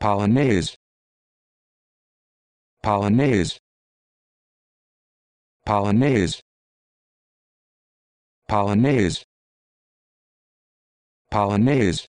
Polonaise Polonaise Polonaise Polonaise Polonaise